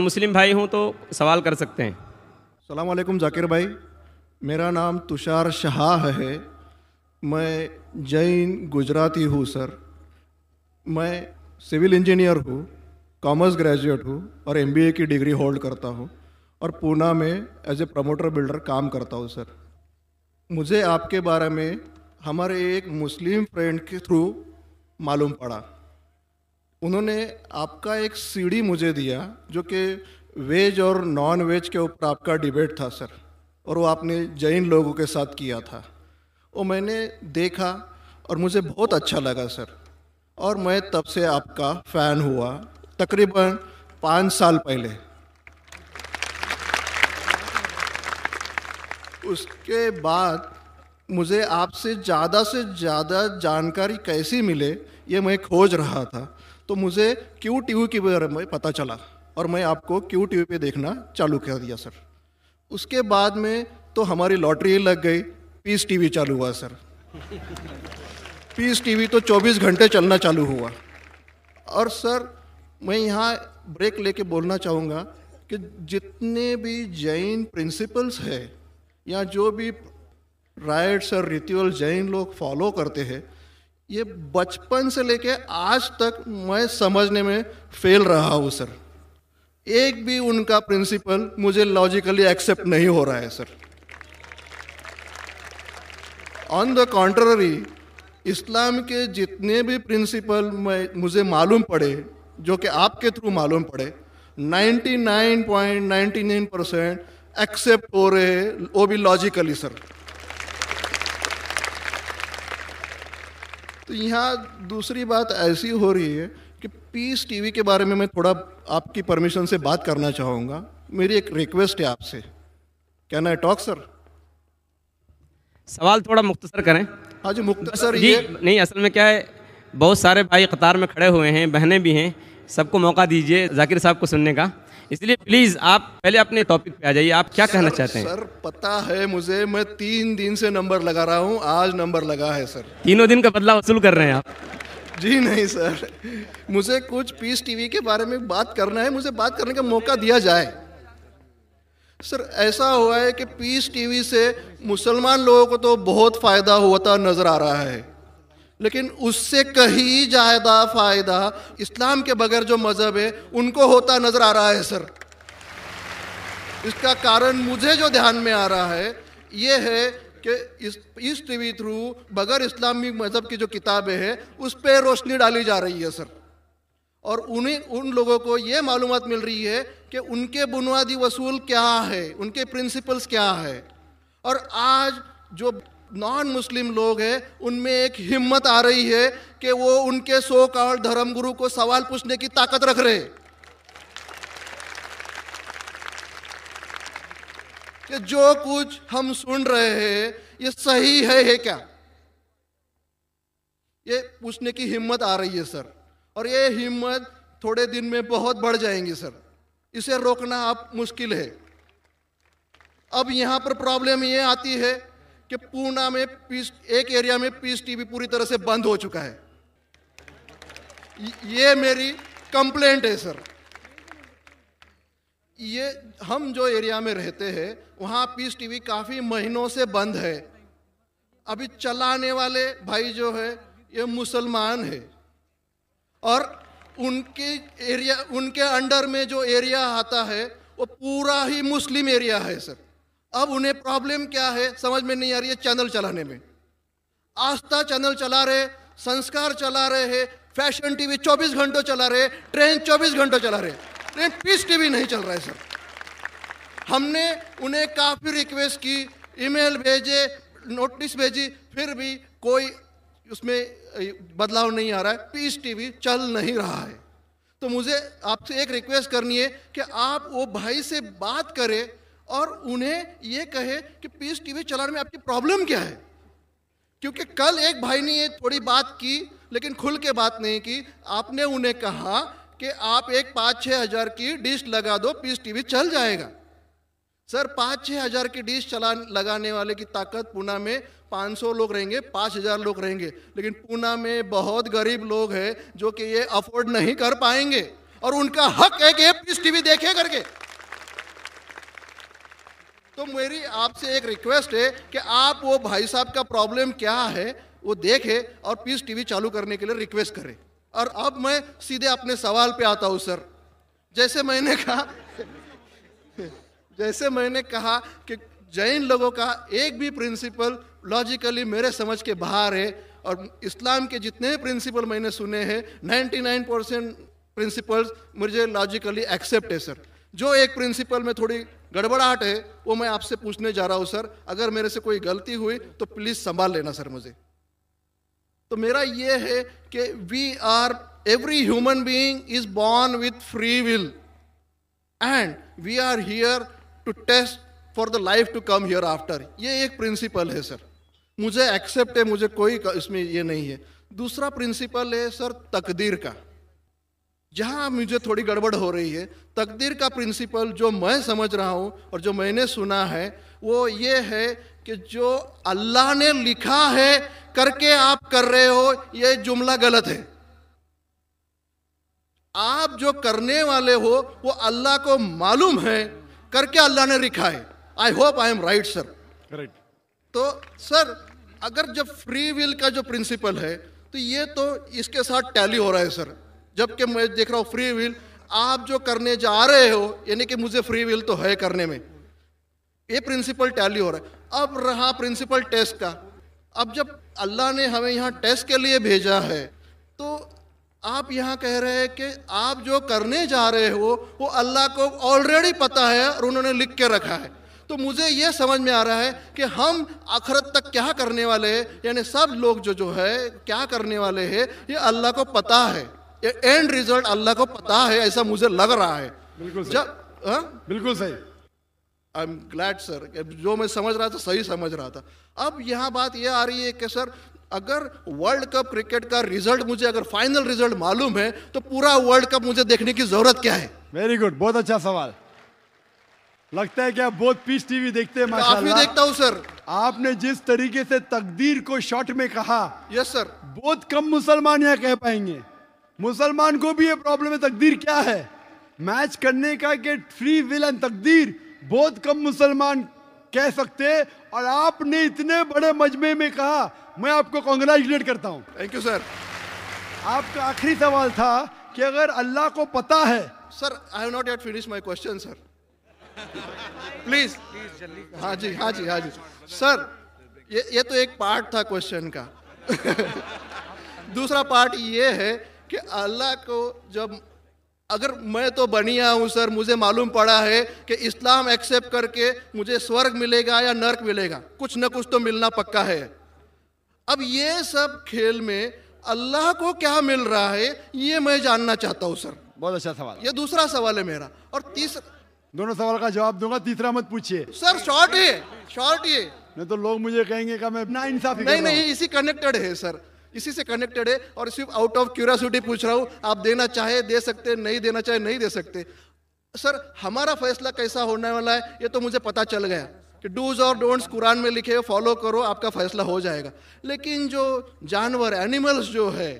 मुस्लिम भाई हूँ तो सवाल कर सकते हैं सलामकुम जाकिर भाई मेरा नाम तुषार शाह है मैं जैन गुजराती हूँ सर मैं सिविल इंजीनियर हूँ कॉमर्स ग्रेजुएट हूँ और एमबीए की डिग्री होल्ड करता हूँ और पूना में एज ए प्रमोटर बिल्डर काम करता हूँ सर मुझे आपके बारे में हमारे एक मुस्लिम फ्रेंड के थ्रू मालूम पड़ा उन्होंने आपका एक सीढ़ी मुझे दिया जो कि वेज और नॉन वेज के ऊपर आपका डिबेट था सर और वो आपने जैन लोगों के साथ किया था वो मैंने देखा और मुझे बहुत अच्छा लगा सर और मैं तब से आपका फ़ैन हुआ तकरीबन पाँच साल पहले उसके बाद मुझे आपसे ज़्यादा से ज़्यादा जानकारी कैसी मिले ये मैं खोज रहा था तो मुझे क्यू टी के बारे में पता चला और मैं आपको क्यू टी पर देखना चालू कर दिया सर उसके बाद में तो हमारी लॉटरी लग गई पीस वी चालू हुआ सर पीस वी तो 24 घंटे चलना चालू हुआ और सर मैं यहाँ ब्रेक लेके बोलना चाहूँगा कि जितने भी जैन प्रिंसिपल्स है या जो भी राइट्स और रिचुअल जैन लोग फॉलो करते हैं ये बचपन से लेके आज तक मैं समझने में फेल रहा हूँ सर एक भी उनका प्रिंसिपल मुझे लॉजिकली एक्सेप्ट नहीं हो रहा है sir on the contrary Islam के जितने भी प्रिंसिपल मैं मुझे मालूम पड़े जो कि आपके थ्रू मालूम पड़े 99.99 परसेंट एक्सेप्ट हो रहे हैं वो भी लॉजिकली सर तो यहाँ दूसरी बात ऐसी हो रही है कि पीस टीवी के बारे में मैं थोड़ा आपकी परमिशन से बात करना चाहूँगा मेरी एक रिक्वेस्ट है आपसे कैन आई टॉक सर सवाल थोड़ा मुख्तसर करें हाँ जी मुख्तसर ये नहीं असल में क्या है बहुत सारे भाई कतार में खड़े हुए हैं बहनें भी हैं सबको मौका दीजिए जाकिर साहब को सुनने का इसलिए प्लीज आप पहले अपने टॉपिक पे आ जाइए आप क्या कहना चाहते हैं सर पता है मुझे मैं तीन दिन से नंबर लगा रहा हूँ आज नंबर लगा है सर तीनों दिन का बदला वसूल कर रहे हैं आप जी नहीं सर मुझे कुछ पीस टीवी के बारे में बात करना है मुझे बात करने का मौका दिया जाए सर ऐसा हुआ है कि पीस टीवी से मुसलमान लोगों को तो बहुत फायदा हुआ था नजर आ रहा है लेकिन उससे कहीं ज़्यादा फ़ायदा इस्लाम के बगैर जो मज़हब है उनको होता नज़र आ रहा है सर इसका कारण मुझे जो ध्यान में आ रहा है ये है कि इस टी वी थ्रू बगैर इस्लामी मज़हब की जो किताबें हैं उस पर रोशनी डाली जा रही है सर और उन्हें उन लोगों को ये मालूम मिल रही है कि उनके बुनियादी वसूल क्या है उनके प्रिंसिपल्स क्या है और आज जो नॉन मुस्लिम लोग हैं उनमें एक हिम्मत आ रही है कि वो उनके सो काल धर्मगुरु को सवाल पूछने की ताकत रख रहे कि जो कुछ हम सुन रहे हैं ये सही है, है क्या ये पूछने की हिम्मत आ रही है सर और ये हिम्मत थोड़े दिन में बहुत बढ़ जाएंगी सर इसे रोकना अब मुश्किल है अब यहां पर प्रॉब्लम ये आती है कि पूना में पीस एक एरिया में पीस टीवी पूरी तरह से बंद हो चुका है ये मेरी कंप्लेंट है सर ये हम जो एरिया में रहते हैं वहां पीस टीवी काफ़ी महीनों से बंद है अभी चलाने वाले भाई जो है ये मुसलमान है और उनके एरिया उनके अंडर में जो एरिया आता है वो पूरा ही मुस्लिम एरिया है सर अब उन्हें प्रॉब्लम क्या है समझ में नहीं आ रही है चैनल चलाने में आस्था चैनल चला रहे संस्कार चला रहे हैं फैशन टीवी 24 घंटों चला रहे ट्रेन 24 घंटों चला रहे ट्रेन पीस टीवी नहीं चल रहा है सर हमने उन्हें काफ़ी रिक्वेस्ट की ईमेल भेजे नोटिस भेजी फिर भी कोई उसमें बदलाव नहीं आ रहा है पीस टीवी चल नहीं रहा है तो मुझे आपसे एक रिक्वेस्ट करनी है कि आप वो भाई से बात करें और उन्हें ये कहे कि पीस टीवी चलाने में आपकी प्रॉब्लम क्या है क्योंकि कल एक भाई ने ये थोड़ी बात की लेकिन खुल के बात नहीं की आपने उन्हें कहा कि आप एक पाँच छः हज़ार की डिश लगा दो पीस टीवी चल जाएगा सर पाँच छः हज़ार की डिश चला लगाने वाले की ताकत पूना में पाँच सौ लोग रहेंगे पाँच हज़ार लोग रहेंगे लेकिन पूना में बहुत गरीब लोग हैं जो कि ये अफोर्ड नहीं कर पाएंगे और उनका हक है कि ये पीस टीवी देखे करके तो मेरी आपसे एक रिक्वेस्ट है कि आप वो भाई साहब का प्रॉब्लम क्या है वो देखें और पीस टीवी चालू करने के लिए रिक्वेस्ट करें और अब मैं सीधे अपने सवाल पे आता हूँ सर जैसे मैंने कहा जैसे मैंने कहा कि जैन लोगों का एक भी प्रिंसिपल लॉजिकली मेरे समझ के बाहर है और इस्लाम के जितने प्रिंसिपल मैंने सुने हैं 99 परसेंट प्रिंसिपल्स मुझे लॉजिकली एक्सेप्ट है सर जो एक प्रिंसिपल में थोड़ी गड़बड़ाहट है वो मैं आपसे पूछने जा रहा हूँ सर अगर मेरे से कोई गलती हुई तो प्लीज़ संभाल लेना सर मुझे तो मेरा ये है कि we are every human being is born with free will and we are here to test for the life to come hereafter ये एक प्रिंसिपल है सर मुझे एक्सेप्ट है मुझे कोई इसमें ये नहीं है दूसरा प्रिंसिपल है सर तकदीर का जहां मुझे थोड़ी गड़बड़ हो रही है तकदीर का प्रिंसिपल जो मैं समझ रहा हूं और जो मैंने सुना है वो ये है कि जो अल्लाह ने लिखा है करके आप कर रहे हो ये जुमला गलत है आप जो करने वाले हो वो अल्लाह को मालूम है करके अल्लाह ने लिखा है I hope I am right sir right तो सर अगर जब फ्री विल का जो प्रिंसिपल है तो ये तो इसके साथ टैली हो रहा है सर जबकि मैं देख रहा हूँ फ्री विल आप जो करने जा रहे हो यानी कि मुझे फ्री विल तो है करने में ये प्रिंसिपल टैली हो रहा है अब रहा प्रिंसिपल टेस्ट का अब जब अल्लाह ने हमें यहाँ टेस्ट के लिए भेजा है तो आप यहाँ कह रहे हैं कि आप जो करने जा रहे हो वो अल्लाह को ऑलरेडी पता है और उन्होंने लिख के रखा है तो मुझे ये समझ में आ रहा है कि हम आखरत तक क्या करने वाले हैं यानी सब लोग जो जो है क्या करने वाले हैं ये अल्लाह को पता है ये एंड रिजल्ट अल्लाह को पता है ऐसा मुझे लग रहा है बिल्कुल हाँ? बिल्कुल सही आई एम ग्लैड सर जो मैं समझ रहा था सही समझ रहा था अब यहाँ बात यह आ रही है कि सर अगर वर्ल्ड कप क्रिकेट का रिजल्ट मुझे अगर फाइनल रिजल्ट मालूम है तो पूरा वर्ल्ड कप मुझे देखने की जरूरत क्या है वेरी गुड बहुत अच्छा सवाल लगता है कि आप बहुत पीस टीवी देखते हैं माशाल्लाह। देखता हूँ सर आपने जिस तरीके से तकदीर को शॉर्ट में कहा यस सर बहुत कम मुसलमान यहाँ कह पाएंगे मुसलमान को भी ये प्रॉब्लम है तकदीर क्या है मैच करने का कि फ्री विल एंड तकदीर बहुत कम मुसलमान कह सकते और आपने इतने बड़े मजमे में कहा मैं आपको कॉन्ग्रेचुलेट करता हूँ थैंक यू सर आपका आखिरी सवाल था कि अगर अल्लाह को पता है sir I have not yet finish my question sir please हाँ जी हाँ जी हाँ जी सर ये ये तो एक पार्ट था क्वेश्चन का दूसरा पार्ट ये है कि अल्लाह को जब अगर मैं तो बनिया हूँ सर मुझे मालूम पड़ा है कि इस्लाम एक्सेप्ट करके मुझे स्वर्ग मिलेगा या नर्क मिलेगा कुछ ना कुछ तो मिलना पक्का है अब ये सब खेल में अल्लाह को क्या मिल रहा है ये मैं जानना चाहता हूँ सर बहुत अच्छा सवाल ये दूसरा सवाल है मेरा और तीसरा दोनों सवाल का जवाब दूंगा तीसरा मत पूछिए सर शॉर्ट ये शॉर्ट ये नहीं तो लोग मुझे कहेंगे का मैं ना नहीं नहीं इसी कनेक्टेड है सर इसी से कनेक्टेड है और सिर्फ आउट ऑफ क्यूरियासिटी पूछ रहा हूँ आप देना चाहे दे सकते नहीं देना चाहे नहीं दे सकते सर हमारा फैसला कैसा होने वाला है ये तो मुझे पता चल गया कि डूज और डोंट्स कुरान में लिखे फॉलो करो आपका फैसला हो जाएगा लेकिन जो जानवर एनिमल्स जो है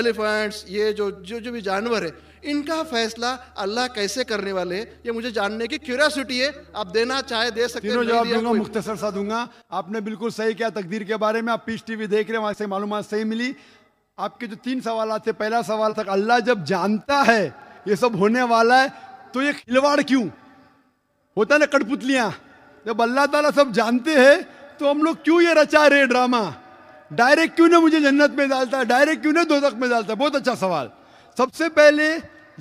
एलिफेंट्स ये जो जो जो भी जानवर है इनका फैसला अल्लाह कैसे करने वाले ये मुझे जानने की क्यूरियासिटी है आप देना चाहे दे सकते हो जवाब दूंगा मुख्तसर सा दूंगा आपने बिल्कुल सही किया तकदीर के बारे में आप पीस टीवी देख रहे हैं वहाँ से मालूम सही मिली आपके जो तीन सवाल थे पहला सवाल था अल्लाह जब जानता है ये सब होने वाला है तो ये खिलवाड़ क्यों होता ना कठपुतलियाँ जब अल्लाह ताला सब जानते हैं तो हम लोग क्यों ये रचा रहे ड्रामा डायरेक्ट क्यों ना मुझे जन्नत में डालता है डायरेक्ट क्यों ना दो में डालता है बहुत अच्छा सवाल सबसे पहले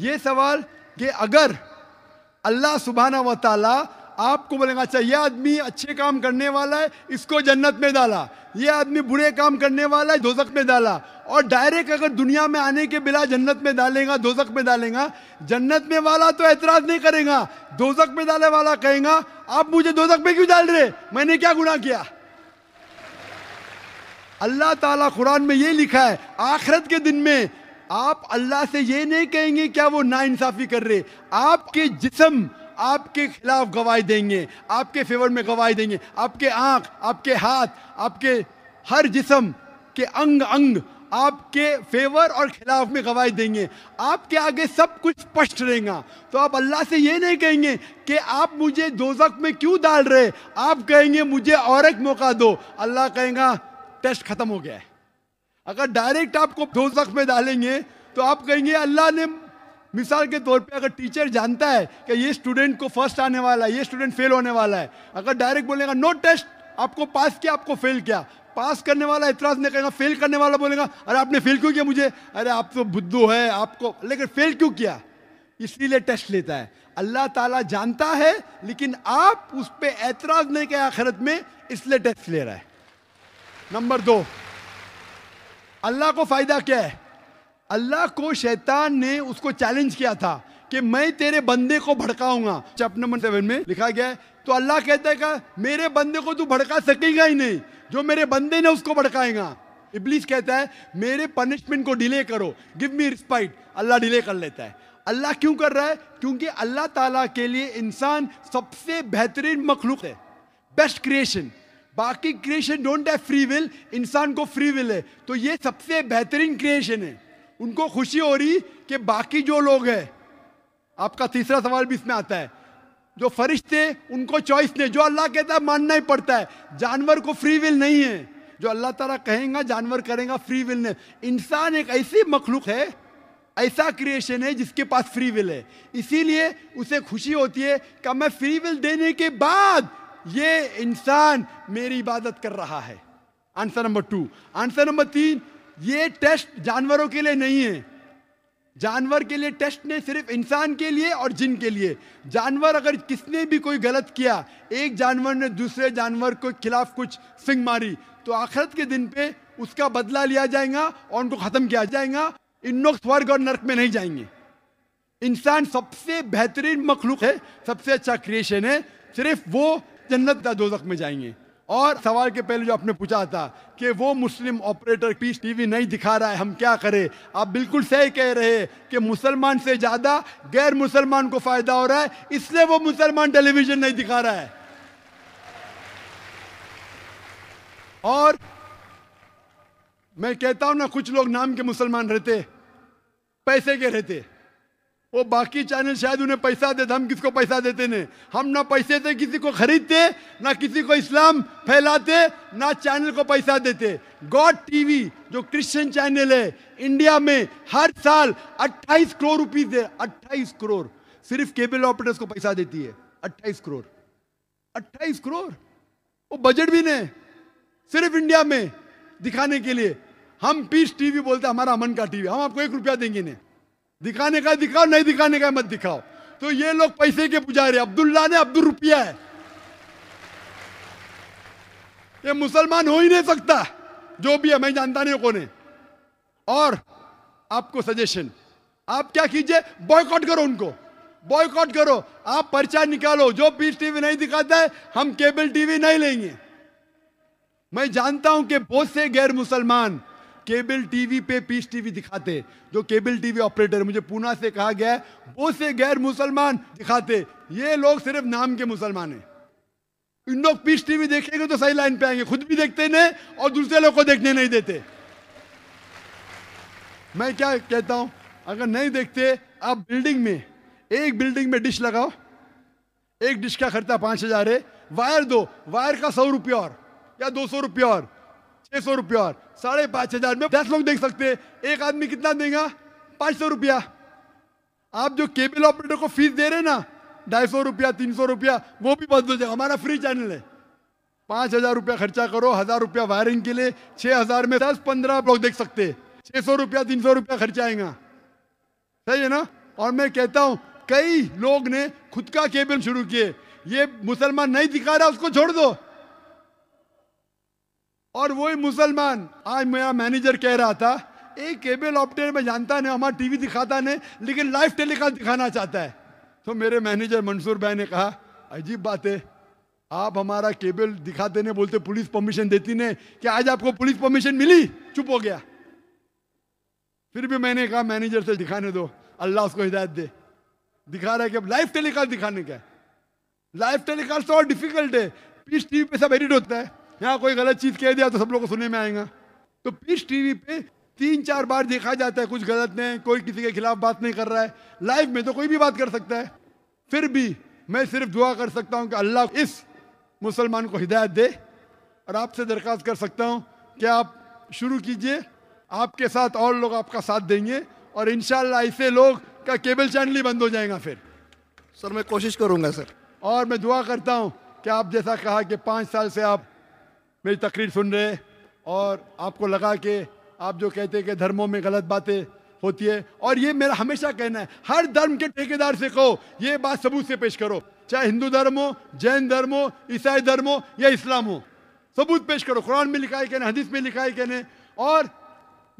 ये सवाल कि अगर अल्लाह सुबहाना व ताला आपको बोलेगा अच्छा ये आदमी अच्छे काम करने वाला है इसको जन्नत में डाला ये आदमी बुरे काम करने वाला है दोजक में डाला और डायरेक्ट अगर दुनिया में आने के बिला जन्नत में डालेगा दोजक में डालेगा जन्नत में वाला तो ऐतराज नहीं करेगा दोजक में डालने वाला कहेगा आप मुझे दोजक में क्यों डाल रहे मैंने क्या गुना किया अल्लाह ताला कुरान में ये लिखा है आखरत के दिन में आप अल्लाह से ये नहीं कहेंगे क्या वो नाइंसाफ़ी कर रहे आपके जिसम आपके खिलाफ गवाही देंगे आपके फेवर में गवाही देंगे आपके आँख आपके हाथ आपके हर जिसम के अंग अंग आपके फेवर और खिलाफ में गवाही देंगे आपके आगे सब कुछ स्पष्ट रहेगा तो आप अल्लाह से ये नहीं कहेंगे कि आप मुझे दोजक में क्यों डाल रहे आप कहेंगे मुझे और एक मौका दो अल्लाह कहेगा टेस्ट ख़त्म हो गया है अगर डायरेक्ट आपको जख्म में डालेंगे तो आप कहेंगे अल्लाह ने मिसाल के तौर पे अगर टीचर जानता है कि ये स्टूडेंट को फर्स्ट आने वाला है ये स्टूडेंट फेल होने वाला है अगर डायरेक्ट बोलेगा नो टेस्ट आपको पास किया आपको फेल किया पास करने वाला इतराज नहीं कहेगा फेल करने वाला बोलेगा अरे आपने फेल क्यों किया मुझे अरे आप तो बुद्धू है आपको लेकिन फेल क्यों किया इसीलिए टेस्ट लेता है अल्लाह ताला जानता है लेकिन आप उस पर एतराज़ नहीं किया आखिरत में इसलिए टेस्ट ले रहा है नंबर दो अल्लाह को फ़ायदा क्या है अल्लाह को शैतान ने उसको चैलेंज किया था कि मैं तेरे बंदे को भड़काऊंगा चैप्टर नंबर सेवन में लिखा गया है तो अल्लाह कहता है मेरे बंदे को तू भड़का सकेगा ही नहीं जो मेरे बंदे ने उसको भड़काएगा इबलीस कहता है मेरे पनिशमेंट को डिले करो give me respite Allah delay कर लेता है अल्लाह क्यों कर रहा है क्योंकि अल्लाह ताला के लिए इंसान सबसे बेहतरीन मखलूक है बेस्ट क्रिएशन बाकी creation don't have free will इंसान को फ्री विल है तो ये सबसे बेहतरीन क्रिएशन है उनको खुशी हो रही कि बाकी जो लोग हैं आपका तीसरा सवाल भी इसमें आता है जो फरिश्ते उनको चॉइस नहीं जो अल्लाह कहता है मानना ही पड़ता है जानवर को फ्री विल नहीं है जो अल्लाह तारा कहेगा जानवर करेगा फ्री विल ने इंसान एक ऐसी मखलूक है ऐसा क्रिएशन है जिसके पास फ्री विल है इसीलिए उसे खुशी होती है कि मैं फ्री विल देने के बाद ये इंसान मेरी इबादत कर रहा है answer number two answer number तीन ये टेस्ट जानवरों के लिए नहीं है जानवर के लिए टेस्ट ने सिर्फ इंसान के लिए और जिन के लिए जानवर अगर किसने भी कोई गलत किया एक जानवर ने दूसरे जानवर के खिलाफ कुछ सिंग मारी तो आखिरत के दिन पे उसका बदला लिया जाएगा और उनको ख़त्म किया जाएगा इन लोग स्वर्ग और नर्क में नहीं जाएंगे इंसान सबसे बेहतरीन मखलूक है सबसे अच्छा क्रिएशन है सिर्फ वो जन्नत का दोजख में जाएंगे और सवाल के पहले जो आपने पूछा था कि वो मुस्लिम ऑपरेटर पीस टीवी नहीं दिखा रहा है हम क्या करें आप बिल्कुल सही कह रहे हैं कि मुसलमान से ज़्यादा गैर मुसलमान को फ़ायदा हो रहा है इसलिए वो मुसलमान टेलीविज़न नहीं दिखा रहा है और मैं कहता हूं ना कुछ लोग नाम के मुसलमान रहते पैसे के रहते वो बाकी चैनल शायद उन्हें पैसा देते तो हम किसको पैसा देते नहीं हम ना पैसे से किसी को खरीदते ना किसी को इस्लाम फैलाते ना चैनल को पैसा देते गॉड टीवी जो क्रिश्चियन चैनल है इंडिया में हर साल 28 करोड़ रुपीस दे 28 करोड़ सिर्फ केबल ऑपरेटर्स को पैसा देती है 28 करोड़ 28 करोड़ वो बजट भी नहीं सिर्फ इंडिया में दिखाने के लिए हम पीस टीवी बोलते हमारा अमन का टीवी हम आपको एक रुपया देंगे नहीं दिखाने का दिखाओ नहीं दिखाने का मत दिखाओ तो ये लोग पैसे के पुजारी अब्दुल्ला ने अब्दुल रुपया है ये मुसलमान हो ही नहीं सकता जो भी है मैं जानता नहीं कौन है और आपको सजेशन आप क्या कीजिए बॉयकॉट करो उनको बॉयकॉट करो आप पर्चा निकालो जो पीस टीवी नहीं दिखाता है हम केबल टीवी नहीं लेंगे मैं जानता हूं कि बहुत से गैर मुसलमान केबल टीवी पे पीस टीवी दिखाते जो केबल टीवी ऑपरेटर मुझे पूना से कहा गया है वो से गैर मुसलमान दिखाते ये लोग सिर्फ नाम के मुसलमान हैं इन लोग पीस टीवी देखेंगे तो सही लाइन पे आएंगे खुद भी देखते नहीं और दूसरे लोग को देखने नहीं देते मैं क्या कहता हूं अगर नहीं देखते आप बिल्डिंग में एक बिल्डिंग में डिश लगाओ एक डिश का खर्चा पांच हजार है वायर दो वायर का सौ रुपये और या दो सौ रुपये और छह सौ रुपया और साढ़े पांच हजार में दस लोग देख सकते हैं एक आदमी कितना देगा पाँच सौ रुपया आप जो केबल ऑपरेटर को फीस दे रहे ना ढाई सौ रुपया तीन सौ रुपया वो भी बंद हो जाएगा हमारा फ्री चैनल है पांच हजार रुपया खर्चा करो हजार रुपया वायरिंग के लिए छह हजार में दस पंद्रह लोग देख सकते हैं छह सौ रुपया तीन सौ रुपया खर्चा आएगा सही है ना और मैं कहता हूँ कई लोग ने खुद का केबल शुरू किए ये मुसलमान नहीं दिखा रहा उसको छोड़ दो और वही मुसलमान आज मेरा मैनेजर कह रहा था एक केबल ऑपरेटर में जानता नहीं हमारा टीवी दिखाता नहीं लेकिन लाइव टेलीकास्ट दिखाना चाहता है तो मेरे मैनेजर मंसूर भाई ने कहा अजीब बात है आप हमारा केबल दिखाते नहीं बोलते पुलिस परमिशन देती नहीं कि आज आपको पुलिस परमिशन मिली चुप हो गया फिर भी मैंने कहा मैनेजर से दिखाने दो अल्लाह उसको हिदायत दे दिखा रहा है कि लाइव टेलीकास्ट दिखाने का लाइव टेलीकास्ट तो और डिफिकल्ट है पीस टीवी पे सब एडिट होता है यहाँ कोई गलत चीज कह दिया तो सब लोग को सुनने में आएगा तो पीस टीवी पे तीन चार बार देखा जाता है कुछ गलत नहीं कोई किसी के खिलाफ बात नहीं कर रहा है लाइव में तो कोई भी बात कर सकता है फिर भी मैं सिर्फ दुआ कर सकता हूँ कि अल्लाह इस मुसलमान को हिदायत दे और आपसे दरख्वास्त कर सकता हूँ कि आप शुरू कीजिए आपके साथ और लोग आपका साथ देंगे और इन ऐसे लोग का केबल चैनल ही बंद हो जाएगा फिर सर मैं कोशिश करूँगा सर और मैं दुआ करता हूँ कि आप जैसा कहा कि पाँच साल से आप मेरी तकरीर सुन रहे और आपको लगा कि आप जो कहते हैं कि धर्मों में गलत बातें होती है और ये मेरा हमेशा कहना है हर धर्म के ठेकेदार से कहो ये बात सबूत से पेश करो चाहे हिंदू धर्म हो जैन धर्म हो ईसाई धर्म हो या इस्लाम हो सबूत पेश करो कुरान में लिखा है कहने हदीस में लिखा है कहने और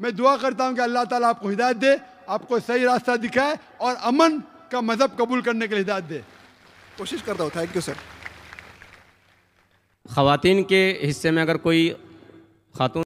मैं दुआ करता हूँ कि अल्लाह ताला आपको हिदायत दे आपको सही रास्ता दिखाए और अमन का मज़हब कबूल करने के लिए हिदायत दे कोशिश करता हूँ थैंक यू सर खातिन के हिस्से में अगर कोई खातून